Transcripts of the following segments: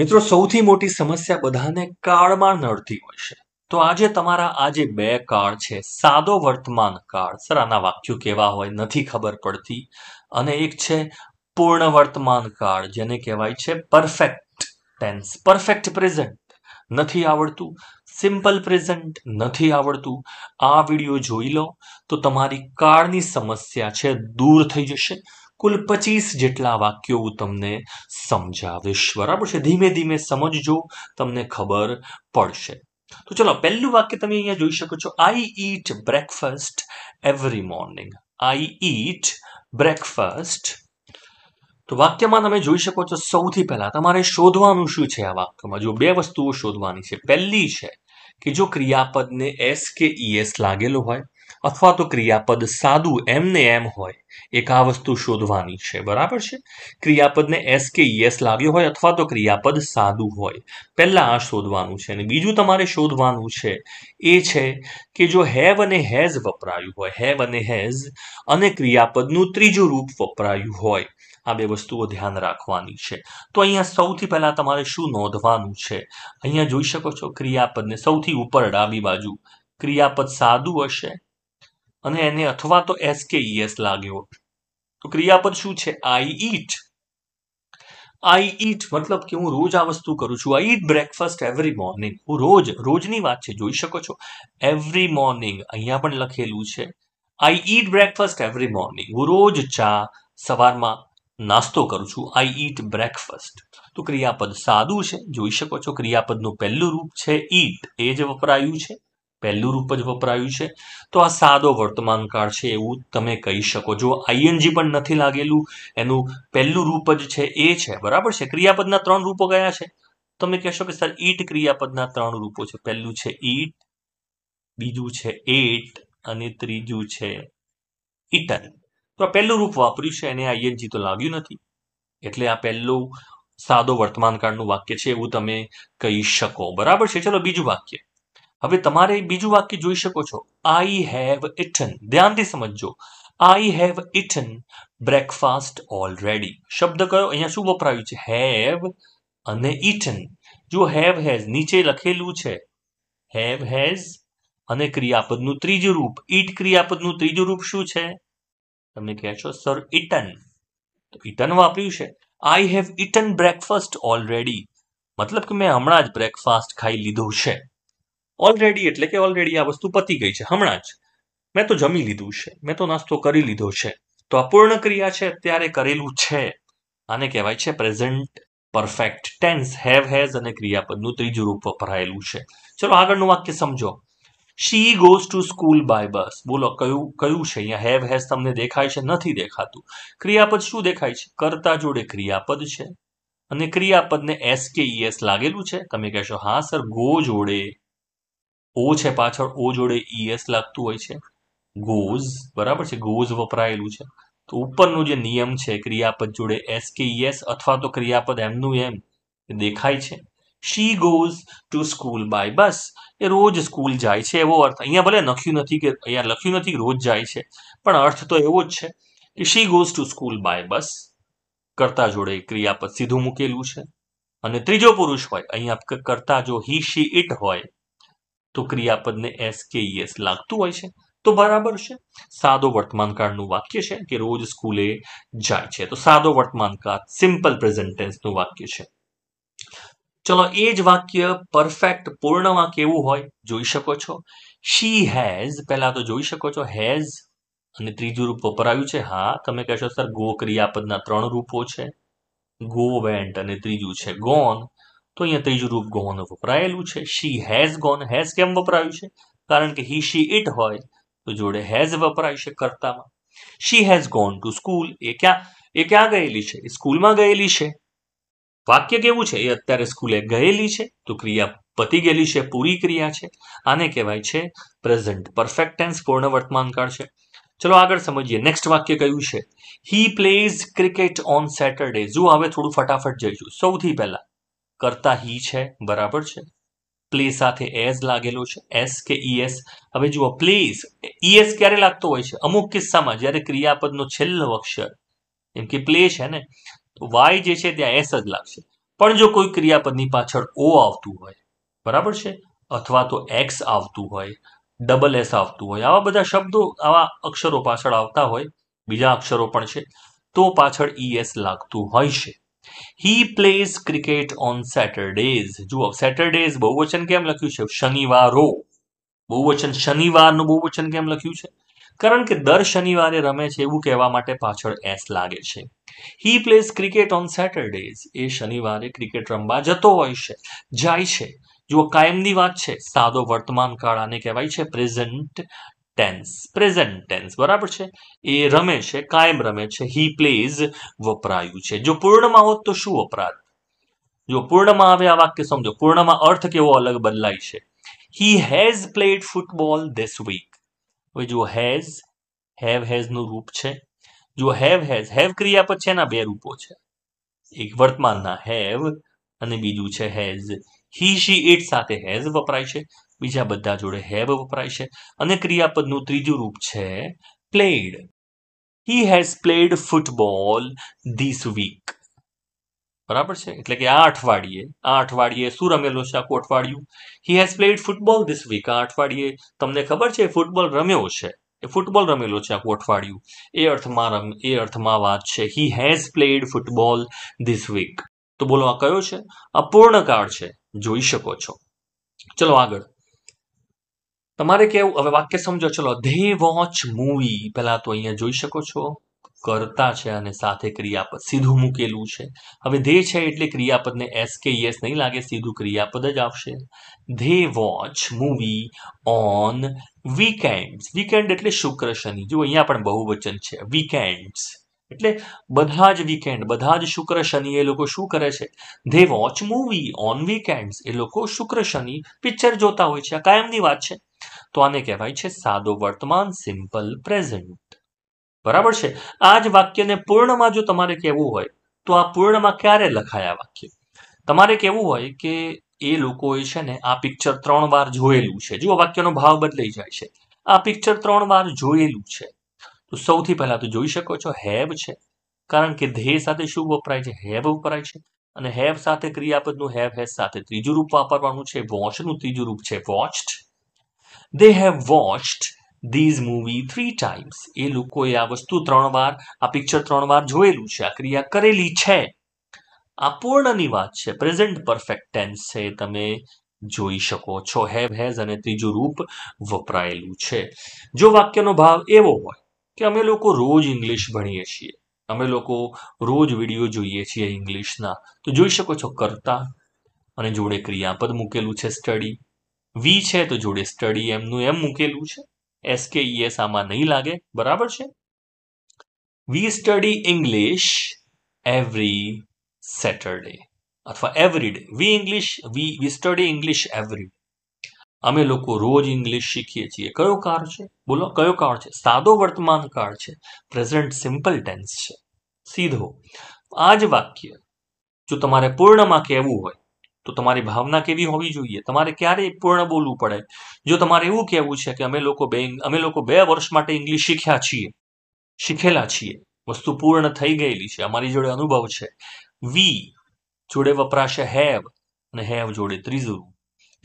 મિત્રો સૌથી મોટી સમસ્યા બધાને કાળમાં નડતી હોય છે તો આજે તમારા આજે બે કાળ છે સાદો વર્તમાન કાળ સર આના વાક્યો કેવા હોય નથી ખબર પડતી અને એક છે પૂર્ણ વર્તમાન કાળ જેને કહેવાય છે પરફેક્ટ ટેન્સ પરફેક્ટ પ્રેઝન્ટ નથી આવડતું સિમ્પલ પ્રેઝન્ટ નથી આવડતું આ વિડીયો જોઈ લો તો તમારી કાળની સમસ્યા છે દૂર થઈ જશે કુલ પચીસ જેટલા વાક્યો હું તમને સમજાવીશ બરાબર છે ધીમે ધીમે સમજજો તમને ખબર પડશે તો ચલો પહેલું વાક્ય તમે અહીંયા જોઈ શકો છો I eat breakfast every morning I eat breakfast તો વાક્યમાં તમે જોઈ શકો છો સૌથી પહેલાં તમારે શોધવાનું શું છે આ વાક્યમાં જો બે વસ્તુઓ શોધવાની છે પહેલી છે કે જો ક્રિયાપદને એસ કે ઈએસ e લાગેલો હોય અથવા તો ક્રિયાપદ સાદું એમને એમ હોય એક આ વસ્તુ શોધવાની છે બરાબર છે ક્રિયાપદને એસ કે ઈએસ લાવ્યો હોય અથવા તો ક્રિયાપદ સાદું હોય પહેલાં આ શોધવાનું છે અને બીજું તમારે શોધવાનું છે એ છે કે જો હેવ અને હેઝ વપરાયું હોય હેવ અને હેઝ અને ક્રિયાપદનું ત્રીજું રૂપ વપરાયું હોય આ બે વસ્તુઓ ધ્યાન રાખવાની છે તો અહીંયા સૌથી પહેલાં તમારે શું નોંધવાનું છે અહીંયા જોઈ શકો છો ક્રિયાપદને સૌથી ઉપર ડાબી બાજુ ક્રિયાપદ સાદું હશે અને એને અથવા તો એસ કે ઈએસ લાગ્યો તો ક્રિયાપદ શું છે આઈ ઈટ આઈ ઈટ મતલબ કે હું રોજ આ વસ્તુ કરું છું I eat breakfast every morning હું રોજ રોજની વાત છે જોઈ શકો છો એવરી મોર્નિંગ અહીંયા પણ લખેલું છે I eat breakfast every morning હું રોજ ચા સવારમાં નાસ્તો કરું છું આઈ ઈટ બ્રેકફાસ્ટ તો ક્રિયાપદ સાદું છે જોઈ શકો છો ક્રિયાપદનું પહેલું રૂપ છે ઈટ એ જ વપરાયું છે પહેલું રૂપ જ વપરાયું છે તો આ સાદો વર્તમાન કાળ છે એવું તમે કહી શકો જો આઈએનજી પણ નથી લાગેલું એનું પહેલું રૂપ જ છે એ છે બરાબર છે ક્રિયાપદના ત્રણ રૂપો ગયા છે તમે કહેશો કે સર ઈટ ક્રિયાપદના ત્રણ રૂપો છે પહેલું છે ઈટ બીજું છે એટ અને ત્રીજું છે ઈટન તો આ પહેલું રૂપ વાપર્યું છે એને આઈએનજી તો લાગ્યું નથી એટલે આ પહેલું સાદો વર્તમાન કાળનું વાક્ય છે એવું તમે કહી શકો બરાબર છે ચલો બીજું વાક્ય હવે તમારે બીજું વાક્ય જોઈ શકો છો આઈ હેવ ઇટન ધ્યાનથી સમજજો I have eaten breakfast already શબ્દ કયો અહીંયા શું વપરાયું છે હેવ અને ઇટન જો હેવ હેઝ નીચે લખેલું છે હેવ હેઝ અને ક્રિયાપદનું ત્રીજું રૂપ ઈટ ક્રિયાપદનું ત્રીજું રૂપ શું છે તમે કહે છો સર ઇટન તો ઇટન વાપર્યું છે I have eaten breakfast already મતલબ કે મેં હમણાં જ બ્રેકફાસ્ટ ખાઈ લીધો છે ઓલરેડી એટલે કે ઓલરેડી આ વસ્તુ પતી ગઈ છે હમણાં જ મેં તો જમી લીધું છે મેં તો નાસ્તો કરી લીધો છે તો આ પૂર્ણ ક્રિયા છે અત્યારે કરેલું છે આને કહેવાય છે present perfect tense have has અને ક્રિયાપદનું ત્રીજું રૂપ વપરાયેલું છે ચલો આગળનું વાક્ય સમજો she goes to school by bus બોલો કયું કયું છે અહીંયા હેવ હેઝ તમને દેખાય છે નથી દેખાતું ક્રિયાપદ શું દેખાય છે કરતા જોડે ક્રિયાપદ છે અને ક્રિયાપદને એસ કે એસ લાગેલું છે તમે કહેશો હા સર ગો જોડે ઓ છે પાછળ ઓ જોડે ઈએસ લાગતું હોય છે ગોઝ બરાબર છે ગોઝ વપરાયેલું છે તો ઉપરનું જે નિયમ છે ક્રિયાપદ જોડે એસ કે ઈએસ અથવા તો ક્રિયાપદ એમનું એમ દેખાય છે she goes to school by bus એ રોજ સ્કૂલ જાય છે એવો અર્થ અહીંયા ભલે લખ્યું નથી કે અહીંયા લખ્યું નથી રોજ જાય છે પણ અર્થ તો એવો જ છે કે she goes to school by bus કરતા જોડે ક્રિયાપદ સીધું મૂકેલું છે અને ત્રીજો પુરુષ હોય અહીંયા કરતા જો હી શી ઇટ હોય તો ક્રિયાપદને એસ કે એસ લાગતું હોય છે તો બરાબર છે સાદો વર્તમાનકાળનું વાક્ય છે કે રોજ સ્કૂલે જાય છે તો સાદો વર્તમાનકાળ સિમ્પલ પ્રેઝન્ટેન્સનું વાક્ય છે ચલો એ જ વાક્ય પરફેક્ટ પૂર્ણ પૂર્ણમાં એવું હોય જોઈ શકો છો શી હેઝ પહેલાં તો જોઈ શકો છો હેઝ અને ત્રીજું રૂપ વપરાયું છે હા તમે કહેશો સર ગો ક્રિયાપદના ત્રણ રૂપો છે ગો વેન્ટ અને ત્રીજું છે ગોન તો અહીંયા ત્રીજું રૂપ ગોન વપરાયેલું છે શી હેઝ ગોન હેઝ કેમ વપરાયું છે કારણ કે હી શી ઇટ હોય તો જોડે હેઝ વપરાય છે કર્તામાં she has gone to school એ ક્યાં એ ક્યાં ગયેલી છે એ સ્કૂલમાં ગયેલી છે વાક્ય કેવું છે એ અત્યારે સ્કૂલે ગયેલી છે તો ક્રિયા પતી ગયેલી છે પૂરી ક્રિયા છે આને કહેવાય છે પ્રેઝન્ટ પરફેક્ટ ટેન્સ પૂર્ણ કાળ છે ચલો આગળ સમજીએ નેક્સ્ટ વાક્ય કયું છે he plays cricket on Saturday જો હવે થોડું ફટાફટ જઈશું સૌથી પહેલા કરતા હી છે બરાબર છે પ્લે સાથે એઝ લાગેલો છે એસ કે ઈએસ હવે જુઓ પ્લીઝ ઈએસ ક્યારે લાગતો હોય છે અમુક કિસ્સામાં જ્યારે ક્રિયાપદનો છેલ્લો અક્ષર એમ કે પ્લે છે ને તો વાય જે છે ત્યાં એસ જ લાગશે પણ જો કોઈ ક્રિયાપદની પાછળ ઓ આવતું હોય બરાબર છે અથવા તો એક્સ આવતું હોય ડબલ એસ આવતું હોય આવા બધા શબ્દો આવા અક્ષરો પાછળ આવતા હોય બીજા અક્ષરો પણ છે તો પાછળ ઈએસ લાગતું હોય છે he plays cricket on Saturdays જુઓ સેટરડેઝ બહુવચન કેમ લખ્યું છે શનિવારો બહુવચન શનિવારનું બહુવચન કેમ લખ્યું છે કારણ કે દર શનિવારે રમે છે એવું કહેવા માટે પાછળ એસ લાગે છે he plays cricket on Saturdays એ શનિવારે ક્રિકેટ રમવા જતો હોય છે જાય છે જુઓ કાયમની વાત છે સાદો વર્તમાન કાળ આને કહેવાય છે પ્રેઝન્ટ ટેન્સ પ્રેઝન્ટ ટેન્સ બરાબર છે એ રમે છે કાયમ રમે છે હી પ્લેઝ વપરાયું છે જો પૂર્ણમાં હોત તો શું વપરાત જો પૂર્ણમાં આવે આ વાક્ય સમજો પૂર્ણમાં અર્થ કેવો અલગ બદલાય છે he has played football this week હવે જો હેઝ હેવ હેઝનું રૂપ છે જો હેવ હેઝ હેવ ક્રિયા પછી એના બે રૂપો છે એક વર્તમાનના હેવ અને બીજું છે હેઝ હી શી ઇટ સાથે હેઝ વપરાય છે બીજા બધા જોડે હેવ વપરાય છે અને ક્રિયાપદનું ત્રીજું રૂપ છે played he has played football this week બરાબર છે એટલે કે આ અઠવાડિયે આ અઠવાડિયે શું રમેલો છે આખું અઠવાડિયું he has played football this week આ અઠવાડિયે તમને ખબર છે ફૂટબોલ રમ્યો છે એ ફૂટબોલ રમેલો છે આખું અઠવાડિયું એ અર્થમાં રમ એ અર્થમાં વાત છે he has played football this week તો બોલો આ કયો છે આ પૂર્ણકાળ છે જોઈ શકો છો ચલો આગળ તમારે કેવું હવે વાક્ય સમજો ચલો ધે વોચ મૂવી પહેલાં તો અહીંયા જોઈ શકો છો કરતા છે અને સાથે ક્રિયાપદ સીધું મૂકેલું છે હવે ધે છે એટલે ક્રિયાપદને એસ કે યસ નહીં લાગે સીધું ક્રિયાપદ જ આવશે they watch movie on weekends weekend એટલે શુક્ર શનિ જો અહીંયા પણ બહુવચન છે વીકેન્ડ્સ એટલે બધા જ વીકેન્ડ બધા જ શુક્ર શનિ એ લોકો શું કરે છે they watch movie on weekends એ લોકો શુક્ર શનિ પિક્ચર જોતા હોય છે આ કાયમની વાત છે તો આને કહેવાય છે સાદો વર્તમાન સિમ્પલ પ્રેઝન્ટ બરાબર છે આ જ વાક્યને પૂર્ણમાં જો તમારે કહેવું હોય તો આ પૂર્ણમાં ક્યારે લખાય આ વાક્ય તમારે કહેવું હોય કે એ લોકોએ છે ને આ પિક્ચર ત્રણ વાર જોયેલું છે જુઓ વાક્યનો ભાવ બદલાઈ જાય છે આ પિક્ચર ત્રણ વાર જોયેલું છે તો સૌથી પહેલાં તો જોઈ શકો છો હેવ છે કારણ કે ધ્યેય સાથે શું વપરાય છે હેવ વપરાય છે અને હેવ સાથે ક્રિયાપદનું હેવ હેઝ સાથે ત્રીજું રૂપ વાપરવાનું છે વોચનું ત્રીજું રૂપ છે watched they have watched these movie three times એ લોકોએ આ વસ્તુ ત્રણ વાર આ પિક્ચર ત્રણ વાર જોયેલું છે આ ક્રિયા કરેલી છે આ પૂર્ણની વાત છે પ્રેઝન્ટ પરફેક્ટ ટેન્સ છે તમે જોઈ શકો છો હેવ હેઝ અને ત્રીજું રૂપ વપરાયેલું છે જો વાક્યનો ભાવ એવો હોય કે અમે લોકો રોજ ઇંગ્લિશ ભણીએ છીએ અમે લોકો રોજ વિડીયો જોઈએ છીએ ઇંગ્લિશના તો જોઈ શકો છો કરતા અને જોડે ક્રિયાપદ મૂકેલું છે સ્ટડી વી છે તો જોડે સ્ટડી એમનું એમ મૂકેલું છે એસ કે ઈએસ e આમાં નહીં લાગે બરાબર છે we study English every Saturday અથવા every day we English we we study English every અમે લોકો રોજ ઇંગ્લિશ શીખીએ છીએ કયો કાળ છે બોલો કયો કાળ છે સાદો વર્તમાન કાળ છે પ્રેઝન્ટ સિમ્પલ ટેન્સ છે સીધો આ જ વાક્ય જો તમારે પૂર્ણમાં કહેવું હોય તો તમારી ભાવના કેવી હોવી જોઈએ તમારે ક્યારે પૂર્ણ બોલવું પડે જો તમારે એવું કહેવું છે કે અમે લોકો બે અમે લોકો બે વર્ષ માટે ઇંગ્લિશ શીખ્યા છીએ શીખેલા છીએ વસ્તુ પૂર્ણ થઈ ગયેલી છે અમારી જોડે અનુભવ છે વી જોડે વપરાશે હેવ અને હેવ જોડે ત્રીજું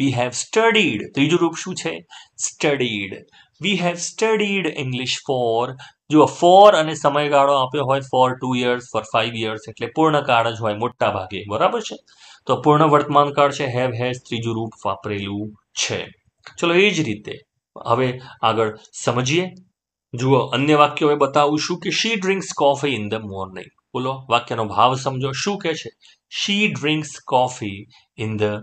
વી હેવ સ્ટડીડ ત્રીજું રૂપ શું છે studied we have studied English for જો ફોર અને સમયગાળો આપ્યો હોય for two years for five years એટલે પૂર્ણકાળ જ હોય મોટા ભાગે બરાબર છે તો પૂર્ણ વર્તમાન કાળ છે હેવ હેઝ ત્રીજું રૂપ વાપરેલું છે ચલો એ જ રીતે હવે આગળ સમજીએ જુઓ અન્ય વાક્યો હવે બતાવું છું કે she drinks coffee in the morning બોલો વાક્યનો ભાવ સમજો શું કહે છે she drinks coffee in the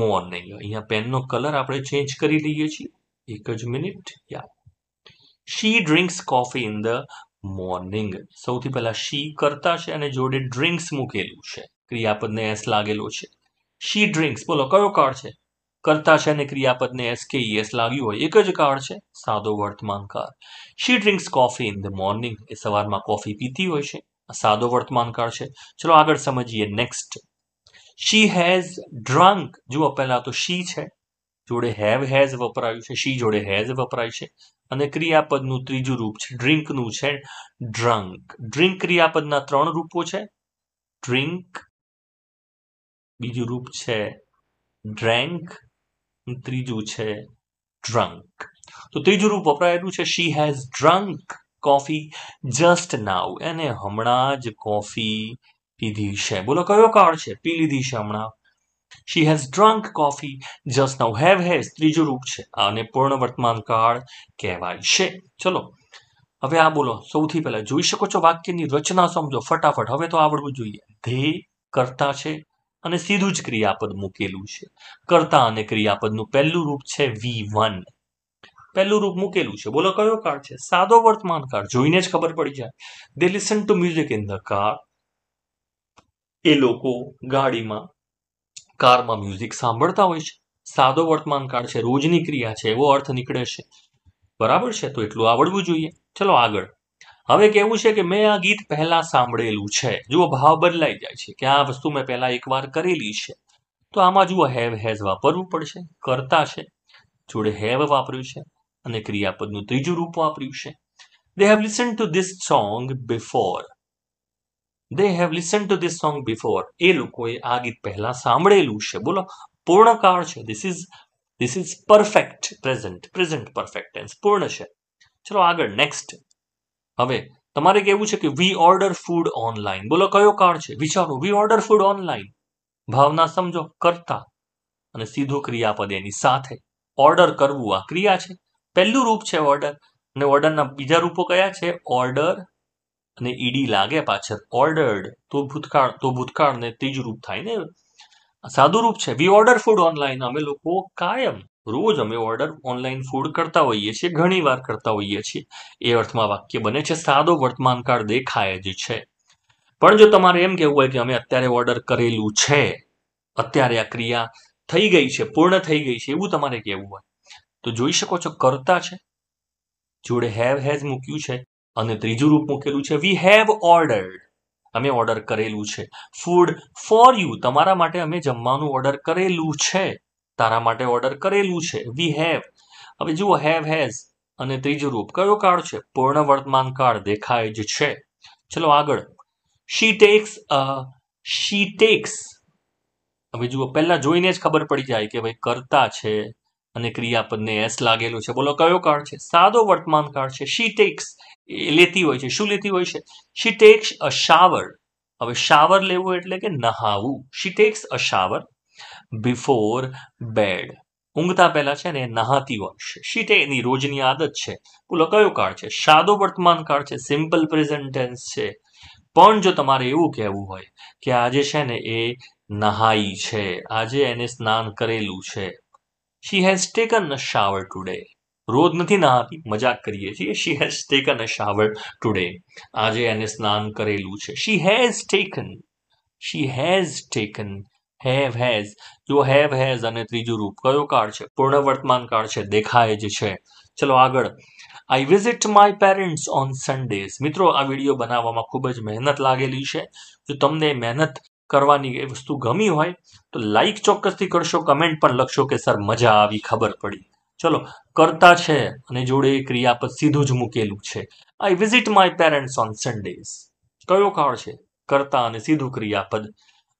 morning અહીંયા પેનનો કલર આપણે ચેન્જ કરી લઈએ છીએ એક જ મિનિટ યા she drinks coffee in the morning સૌથી પહેલાં શી કરતા છે અને જોડે ડ્રિંક્સ મૂકેલું છે ક્રિયાપદને એસ લાગેલો છે શી ડ્રિંક્સ બોલો કયો કાળ છે કરતા છે અને ક્રિયાપદને એસ કે ઈ એસ લાગ્યું હોય એક જ કાળ છે સાદો વર્તમાન કાળ she drinks coffee in the morning એ સવારમાં કોફી પીતી હોય છે આ સાદો વર્તમાન કાળ છે ચલો આગળ સમજીએ નેક્સ્ટ શી હેઝ ડ્રંક જુઓ પહેલાં તો શી છે જોડે હેવ હેઝ વપરાયું છે શી જોડે હેઝ વપરાય છે અને ક્રિયાપદનું ત્રીજું રૂપ છે ડ્રિંકનું છે ડ્રંક ડ્રિંક ક્રિયાપદના ત્રણ રૂપો છે ડ્રિંક બીજું રૂપ છે ડ્રેન્ક ત્રીજું છે ડ્રંક તો ત્રીજું રૂપ વપરાયેલું છે she has drunk coffee just now એને હમણાં જ કોફી પીધી છે બોલો કયો કાળ છે પી લીધી છે હમણાં she has drunk coffee just now have has ત્રીજું રૂપ છે આને પૂર્ણ વર્તમાન કાળ કહેવાય છે ચલો હવે આ બોલો સૌથી પહેલા જોઈ શકો છો વાક્યની રચના સમજો ફટાફટ હવે તો આવડવું જોઈએ ધે કરતા છે અને સીધું જ ક્રિયાપદ મૂકેલું છે કર્તા અને ક્રિયાપદનું પહેલું રૂપ છે વી વન પહેલું રૂપ મૂકેલું છે બોલો કયો કાળ છે સાદો વર્તમાન કાળ જોઈને જ ખબર પડી જાય they listen to music in the car એ લોકો ગાડીમાં કારમાં મ્યુઝિક સાંભળતા હોય છે સાદો વર્તમાન કાળ છે રોજની ક્રિયા છે એવો અર્થ નીકળે છે બરાબર છે તો એટલું આવડવું જોઈએ ચલો આગળ હવે કેવું છે કે મેં આ ગીત પહેલાં સાંભળેલું છે જુઓ ભાવ બદલાઈ જાય છે કે આ વસ્તુ મેં પહેલાં એકવાર કરેલી છે તો આમાં જુઓ હેવ હેઝ વાપરવું પડશે કરતા છે જોડે હેવ વાપર્યું છે અને ક્રિયાપદનું ત્રીજું રૂપ વાપર્યું છે they have listen to this song before they have listen to this song before એ લોકોએ આ ગીત પહેલાં સાંભળેલું છે બોલો પૂર્ણકાળ છે this is this is perfect present present perfect પૂર્ણ છે ચલો આગળ નેક્સ્ટ હવે તમારે કેવું છે કે વી ઓર્ડર ફૂડ ઓનલાઈન બોલો કયો કાળ છે વિચારો વી ઓર્ડર ફૂડ ઓનલાઈન ભાવના સમજો કરતા અને સીધું ક્રિયાપદ એની સાથે ઓર્ડર કરવું આ ક્રિયા છે પહેલું રૂપ છે ઓર્ડર અને ઓર્ડરના બીજા રૂપો કયા છે ઓર્ડર અને ઈડી લાગે પાછળ ઓર્ડર્ડ તો ભૂતકાળ તો ભૂતકાળને ત્રીજું રૂપ થાય ને સાદું રૂપ છે વી ઓર્ડર ફૂડ ઓનલાઈન અમે લોકો કાયમ રોજ અમે ઓર્ડર ઓનલાઈન ફૂડ કરતા હોઈએ છીએ ઘણી વાર કરતા હોઈએ છીએ એ અર્થમાં વાક્ય બને છે સાદો વર્તમાનકાળ દેખાય જ છે પણ જો તમારે એમ કહેવું હોય કે અમે અત્યારે ઓર્ડર કરેલું છે અત્યારે આ ક્રિયા થઈ ગઈ છે પૂર્ણ થઈ ગઈ છે એવું તમારે કહેવું હોય તો જોઈ શકો છો કરતા છે જોડે હેવ હેઝ મૂક્યું છે અને ત્રીજું રૂપ મૂકેલું છે વી હેવ ઓર્ડર્ડ અમે ઓર્ડર કરેલું છે ફૂડ ફોર યુ તમારા માટે અમે જમવાનું ઓર્ડર કરેલું છે તારા માટે ઓર્ડર કરેલું છે વી હેવ હવે જુઓ હેવ હેઝ અને ત્રીજું રૂપ કયો કાળ છે પૂર્ણ વર્તમાન કાળ દેખાય જ છે ચલો આગળ શી ટેક્સ શી ટેક્સ હવે જુઓ પહેલા જોઈને જ ખબર પડી જાય કે ભાઈ કરતા છે અને ક્રિયાપદને એસ લાગેલું છે બોલો કયો કાળ છે સાદો વર્તમાન કાળ છે શી ટેક્સ લેતી હોય છે શું લેતી હોય છે શી ટેક્સ અ શાવર હવે શાવર લેવું એટલે કે નહાવું she takes a shower before bed ઊંઘતા પહેલા છે ને નહાતી હોય શી તે એની રોજની આદત છે બોલો કયો કાળ છે સાદો વર્તમાન કાળ છે સિમ્પલ પ્રેઝન્ટેન્સ છે પણ જો તમારે એવું કહેવું હોય કે આજે છે ને એ નહાઈ છે આજે એને સ્નાન કરેલું છે she has taken a shower today રોજ નથી નહાતી મજાક કરીએ છીએ she has taken a shower today આજે એને સ્નાન કરેલું છે she has taken she has taken have has જો હેવ હેઝ અને ત્રીજું રૂપ કયો કાળ છે પૂર્ણ વર્તમાન કાળ છે દેખાય જ છે ચલો આગળ I visit my parents on Sundays મિત્રો આ વિડીયો બનાવવામાં ખૂબ જ મહેનત લાગેલી છે જો તમને મહેનત કરવાની એ વસ્તુ ગમી હોય તો લાઈક ચોક્કસથી કરશો કમેન્ટ પણ લખશો કે સર મજા આવી ખબર પડી ચલો કરતા છે અને જોડે ક્રિયાપદ સીધું જ મૂકેલું છે I visit my parents on Sundays કયો કાળ છે કરતા અને સીધું ક્રિયાપદ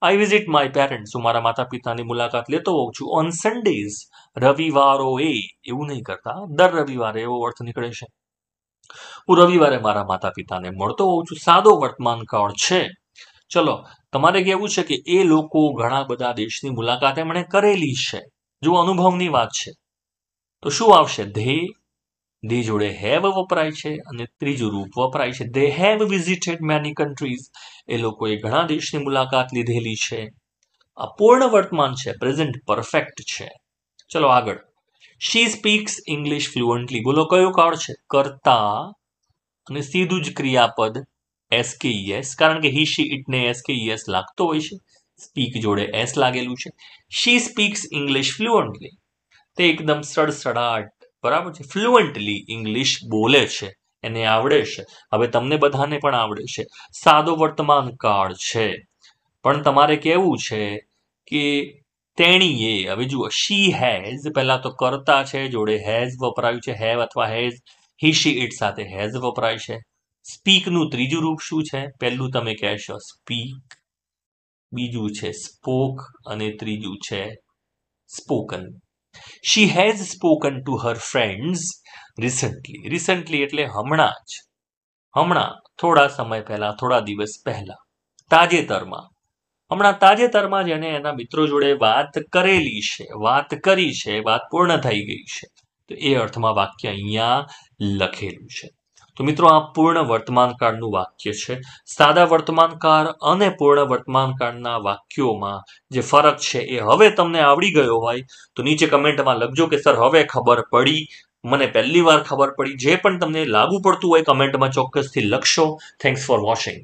આઈ વિઝિટ માય પેરેન્ટ્સ હું મારા માતા પિતાની મુલાકાત લેતો હોઉં છું ઓન સન્ડેઝ રવિવારો એ એવું નહીં કરતા દર રવિવારે એવો અર્થ નીકળે છે હું રવિવારે મારા માતા પિતાને મળતો હોઉં છું સાદો વર્તમાન કાળ છે ચલો તમારે કહેવું છે કે એ લોકો ઘણા બધા દેશની મુલાકાત એમણે કરેલી છે જો અનુભવની વાત છે તો શું આવશે ધ્યેય ધી જોડે હેવ વપરાય છે અને ત્રીજું રૂપ વપરાય છે they have visited many countries એ લોકોએ ઘણા દેશની મુલાકાત લીધેલી છે આ પૂર્ણ વર્તમાન છે પ્રેઝન્ટ પરફેક્ટ છે ચલો આગળ શી સ્પીક્સ ઇંગ્લિશ ફ્લુઅન્ટલી બોલો કયો કાળ છે કરતા અને સીધું જ ક્રિયાપદ એસ કે યસ કારણ કે હી શી ઇટને એસ કે યસ લાગતો હોય છે સ્પીક જોડે એસ લાગેલું છે શી સ્પીક્સ ઇંગ્લિશ ફ્લુઅન્ટલી તે એકદમ સડસડાટ બરાબર છે ફ્લુઅન્ટલી ઇંગ્લિશ બોલે છે એને આવડે છે હવે તમને બધાને પણ આવડે છે સાદો વર્તમાન કાળ છે પણ તમારે કહેવું છે કે તેણીએ હવે જુઓ શી હેઝ પહેલાં તો કરતા છે જોડે હેઝ વપરાયું છે હેવ અથવા હેઝ હી શી ઇટ સાથે હેઝ વપરાય છે સ્પીકનું ત્રીજું રૂપ શું છે પહેલું તમે કહેશો સ્પીક બીજું છે સ્પોક અને ત્રીજું છે spoken she has spoken to her friends recently recently એટલે હમણાં જ હમણાં થોડા સમય પહેલા થોડા દિવસ પહેલા તાજેતરમાં હમણાં તાજેતરમાં જ એને એના મિત્રો જોડે વાત કરેલી છે વાત કરી છે વાત પૂર્ણ થઈ ગઈ છે તો એ અર્થમાં વાક્ય અહીંયા લખેલું છે તો મિત્રો આ પૂર્ણ વર્તમાનકાળનું વાક્ય છે સાદા વર્તમાનકાળ અને પૂર્ણ વર્તમાનકાળના વાક્યોમાં જે ફરક છે એ હવે તમને આવડી ગયો હોય તો નીચે કમેન્ટમાં લખજો કે સર હવે ખબર પડી મને પહેલી વાર ખબર પડી જે પણ તમને લાગુ પડતું હોય કમેન્ટમાં ચોક્કસથી લખશો થેન્ક્સ ફોર વોચિંગ